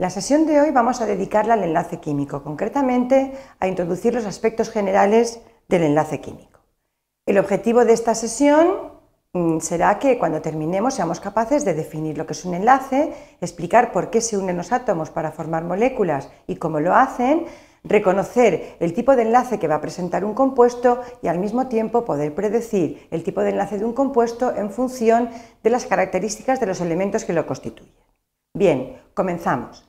La sesión de hoy vamos a dedicarla al enlace químico, concretamente a introducir los aspectos generales del enlace químico. El objetivo de esta sesión mm, será que cuando terminemos seamos capaces de definir lo que es un enlace, explicar por qué se unen los átomos para formar moléculas y cómo lo hacen, reconocer el tipo de enlace que va a presentar un compuesto y al mismo tiempo poder predecir el tipo de enlace de un compuesto en función de las características de los elementos que lo constituyen. Bien, comenzamos.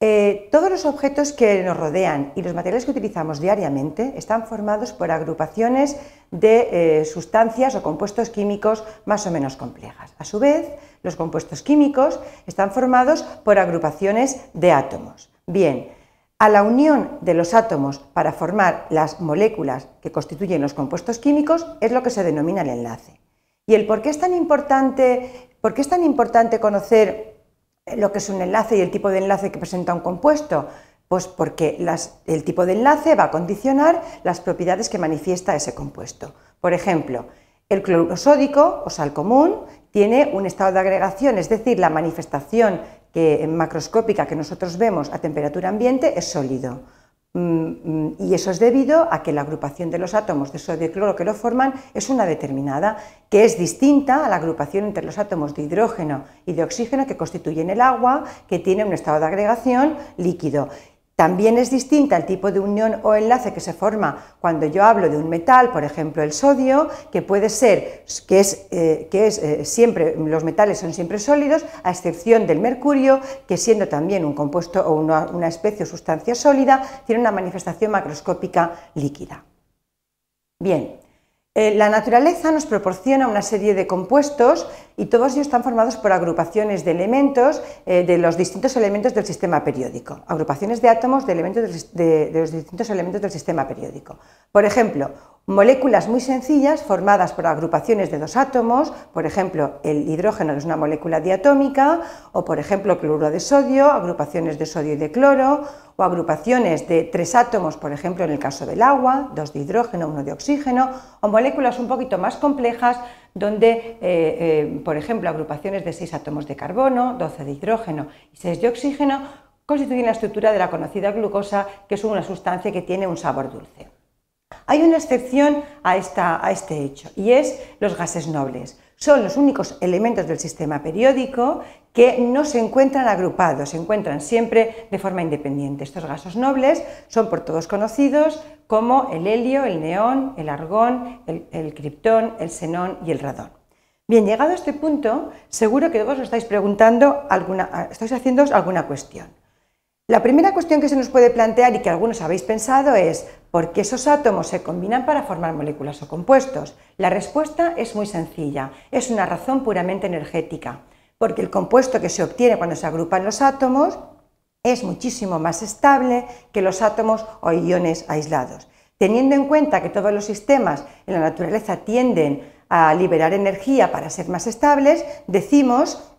Eh, todos los objetos que nos rodean y los materiales que utilizamos diariamente están formados por agrupaciones de eh, sustancias o compuestos químicos más o menos complejas. A su vez, los compuestos químicos están formados por agrupaciones de átomos. Bien, a la unión de los átomos para formar las moléculas que constituyen los compuestos químicos es lo que se denomina el enlace. ¿Y el por qué es tan importante, por qué es tan importante conocer eh, lo que es un enlace y el tipo de enlace que presenta un compuesto? Pues porque el tipo de enlace va a condicionar las propiedades que manifiesta ese compuesto. Por ejemplo, el clorosódico o sal común tiene un estado de agregación, es decir, la manifestación que, macroscópica que nosotros vemos a temperatura ambiente es sólido. Mm, mm, y eso es debido a que la agrupación de los átomos de sodio y cloro que lo forman es una determinada, que es distinta a la agrupación entre los átomos de hidrógeno y de oxígeno que constituyen el agua, que tiene un estado de agregación líquido. También es distinta el tipo de unión o enlace que se forma cuando yo hablo de un metal, por ejemplo el sodio, que puede ser que es, eh, que eh, siempre los metales son siempre sólidos, a excepción del mercurio, que siendo también un compuesto o una, una especie o sustancia sólida, tiene una manifestación macroscópica líquida. Bien, eh, la naturaleza nos proporciona una serie de compuestos y todos ellos están formados por agrupaciones de elementos eh, de los distintos elementos del sistema periódico, agrupaciones de átomos de, elementos de los distintos elementos del sistema periódico. Por ejemplo, Moléculas muy sencillas formadas por agrupaciones de dos átomos, por ejemplo, el hidrógeno es una molécula diatómica, o por ejemplo, cloro de sodio, agrupaciones de sodio y de cloro, o agrupaciones de tres átomos, por ejemplo, en el caso del agua, dos de hidrógeno, uno de oxígeno, o moléculas un poquito más complejas, donde, eh, eh, por ejemplo, agrupaciones de seis átomos de carbono, doce de hidrógeno y seis de oxígeno, constituyen la estructura de la conocida glucosa, que es una sustancia que tiene un sabor dulce. Hay una excepción a, este hecho y es los gases nobles. Son los únicos elementos del sistema periódico que no se encuentran agrupados, se encuentran siempre de forma independiente. Estos gases nobles son por todos conocidos como el helio, el neón, el argón, el, criptón, el xenón y el radón. Bien, llegado a este punto, seguro que vos os estáis preguntando alguna, estáis haciendo alguna cuestión. La primera cuestión que se nos puede plantear y que algunos habéis pensado es ¿por qué esos átomos se combinan para formar moléculas o compuestos? La respuesta es muy sencilla, es una razón puramente energética, porque el compuesto que se obtiene cuando se agrupan los átomos es muchísimo más estable que los átomos o iones aislados. Teniendo en cuenta que todos los sistemas en la naturaleza tienden a liberar energía para ser más estables, decimos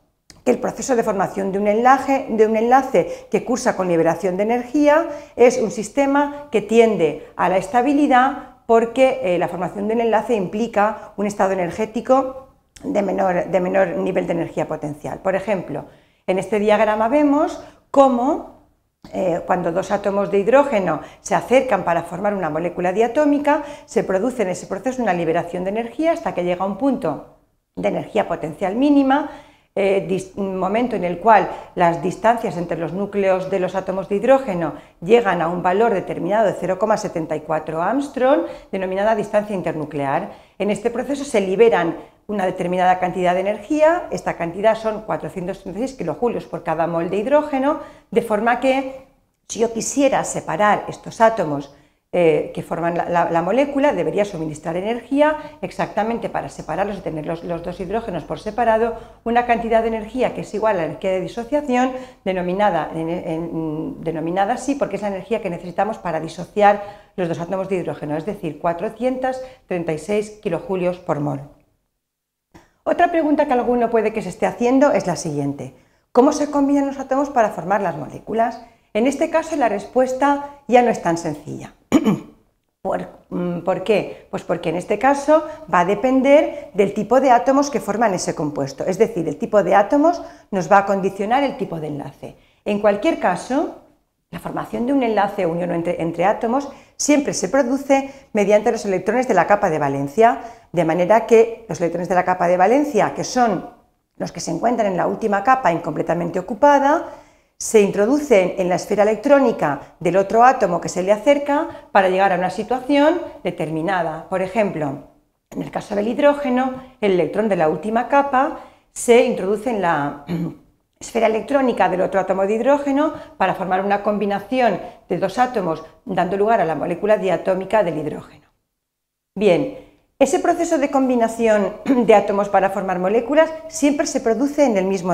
el proceso de formación de un, enlace, de un enlace que cursa con liberación de energía es un sistema que tiende a la estabilidad porque eh, la formación de un enlace implica un estado energético de menor, nivel de energía potencial. Por ejemplo, en este diagrama vemos cómo eh, cuando dos átomos de hidrógeno se acercan para formar una molécula diatómica, se produce en ese proceso una liberación de energía hasta que llega a un punto de energía potencial mínima eh, momento en el cual las distancias entre los núcleos de los átomos de hidrógeno llegan a un valor determinado de 0,74 Armstrong, denominada distancia internuclear. En este proceso se liberan una determinada cantidad de energía, esta cantidad son 436 kilojulios por cada mol de hidrógeno, de forma que si yo quisiera separar estos átomos eh, que forman la, molécula debería suministrar energía exactamente para separarlos y tener los, dos hidrógenos por separado, una cantidad de energía que es igual a la energía de disociación, denominada, denominada así porque es la energía que necesitamos para disociar los dos átomos de hidrógeno, es decir, 436 kilojulios por mol. Otra pregunta que alguno puede que se esté haciendo es la siguiente. ¿Cómo se combinan los átomos para formar las moléculas? En este caso la respuesta ya no es tan sencilla. Mm, ¿Por, qué? Pues porque en este caso va a depender del tipo de átomos que forman ese compuesto. Es decir, el tipo de átomos nos va a condicionar el tipo de enlace. En cualquier caso, la formación de un enlace o unión entre átomos siempre se produce mediante los electrones de la capa de valencia, de manera que los electrones de la capa de valencia, que son los que se encuentran en la última capa incompletamente ocupada, se introducen en la esfera electrónica del otro átomo que se le acerca para llegar a una situación determinada. Por ejemplo, en el caso del hidrógeno, el electrón de la última capa se introduce en la esfera electrónica del otro átomo de hidrógeno para formar una combinación de dos átomos dando lugar a la molécula diatómica del hidrógeno. Bien, ese proceso de combinación de átomos para formar moléculas siempre se produce en el, mismo,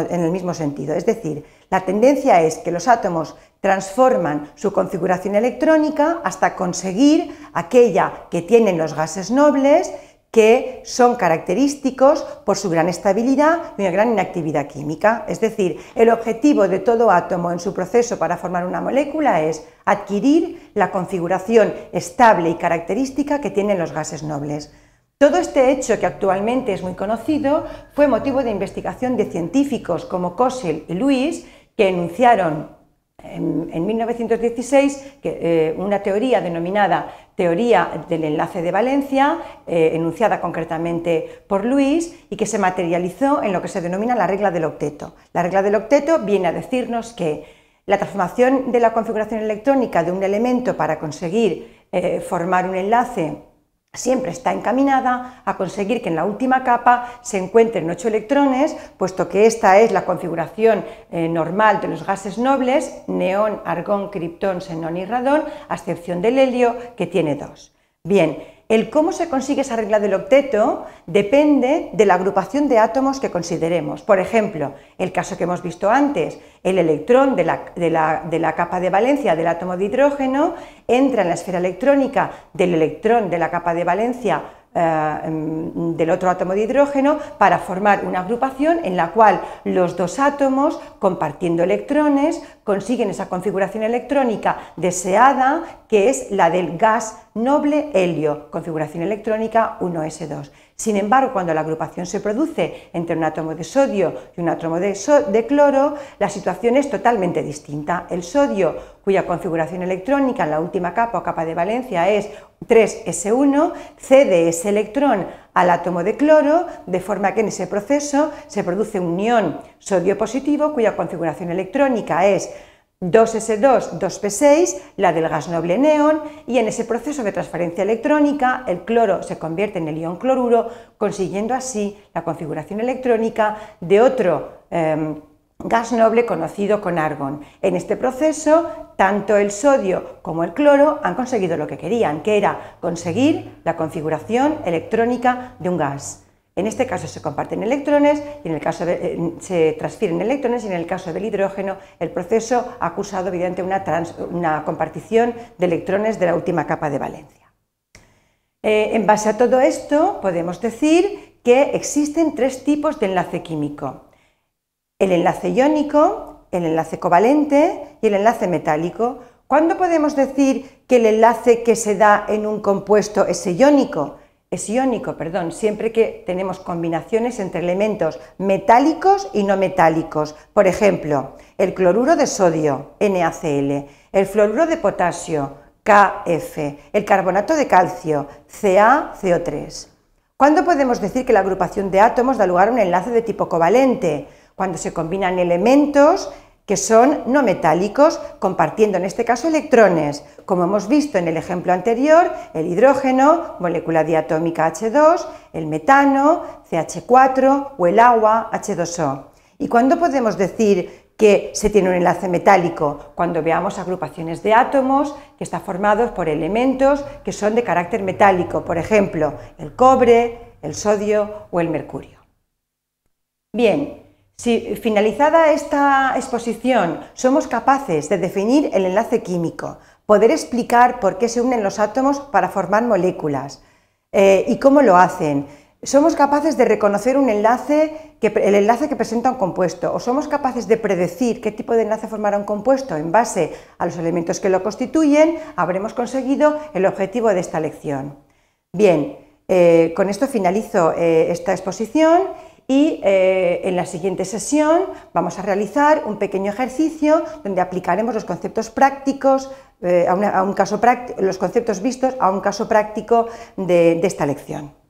sentido, es decir, la tendencia es que los átomos transforman su configuración electrónica hasta conseguir aquella que tienen los gases nobles, que son característicos por su gran estabilidad y una gran inactividad química. Es decir, el objetivo de todo átomo en su proceso para formar una molécula es adquirir la configuración estable y característica que tienen los gases nobles. Todo este hecho, que actualmente es muy conocido, fue motivo de investigación de científicos como Kossel y Luis que enunciaron en, 1916 eh, una teoría denominada teoría del enlace de Valencia, eh, enunciada concretamente por Luis y que se materializó en lo que se denomina la regla del octeto. La regla del octeto viene a decirnos que la transformación de la configuración electrónica de un elemento para conseguir eh, formar un enlace siempre está encaminada a conseguir que en la última capa se encuentren ocho electrones, puesto que esta es la configuración eh, normal de los gases nobles, neón, argón, criptón, xenón y radón, a excepción del helio, que tiene 2. Bien, el cómo se consigue esa regla del octeto depende de la agrupación de átomos que consideremos. Por ejemplo, el caso que hemos visto antes, el electrón de la, capa de valencia del átomo de hidrógeno entra en la esfera electrónica del electrón de la capa de valencia eh, mm, del otro átomo de hidrógeno para formar una agrupación en la cual los dos átomos compartiendo electrones consiguen esa configuración electrónica deseada que es la del gas noble helio, configuración electrónica 1S2. Sin embargo, cuando la agrupación se produce entre un átomo de sodio y un átomo de, cloro, la situación es totalmente distinta. El sodio, cuya configuración electrónica en la última capa o capa de valencia es 3S1, cede ese electrón al átomo de cloro, de forma que en ese proceso se produce un ion sodio positivo cuya configuración electrónica es 2S2, 2P6, la del gas noble neón, y en ese proceso de transferencia electrónica el cloro se convierte en el ion cloruro, consiguiendo así la configuración electrónica de otro em, gas noble conocido con argón. En este proceso, tanto el sodio como el cloro han conseguido lo que querían, que era conseguir la configuración electrónica de un gas. En este caso se comparten electrones y en el caso eh, se transfieren electrones y en el caso del hidrógeno el proceso ha acusado mediante una, compartición de electrones de la última capa de valencia. Eh, en base a todo esto podemos decir que existen tres tipos de enlace químico. El enlace iónico, el enlace covalente y el enlace metálico. ¿Cuándo podemos decir que el enlace que se da en un compuesto es iónico? es iónico, perdón, siempre que tenemos combinaciones entre elementos metálicos y no metálicos. Por ejemplo, el cloruro de sodio, NaCl, el fluoruro de potasio, KF, el carbonato de calcio, CaCO3. ¿Cuándo podemos decir que la agrupación de átomos da lugar a un enlace de tipo covalente? Cuando se combinan elementos que son no metálicos, compartiendo en este caso electrones, como hemos visto en el ejemplo anterior, el hidrógeno, molécula diatómica H2, el metano, CH4 o el agua, H2O. ¿Y cuándo podemos decir que se tiene un enlace metálico? Cuando veamos agrupaciones de átomos que están formados por elementos que son de carácter metálico, por ejemplo, el cobre, el sodio o el mercurio. Bien, si finalizada esta exposición somos capaces de definir el enlace químico, poder explicar por qué se unen los átomos para formar moléculas eh, y cómo lo hacen, somos capaces de reconocer un enlace el enlace que presenta un compuesto o somos capaces de predecir qué tipo de enlace formará un compuesto en base a los elementos que lo constituyen, habremos conseguido el objetivo de esta lección. Bien, eh, con esto finalizo eh, esta exposición y eh, en la siguiente sesión vamos a realizar un pequeño ejercicio donde aplicaremos los conceptos prácticos, eh, a, un caso los conceptos vistos a un caso práctico de esta lección.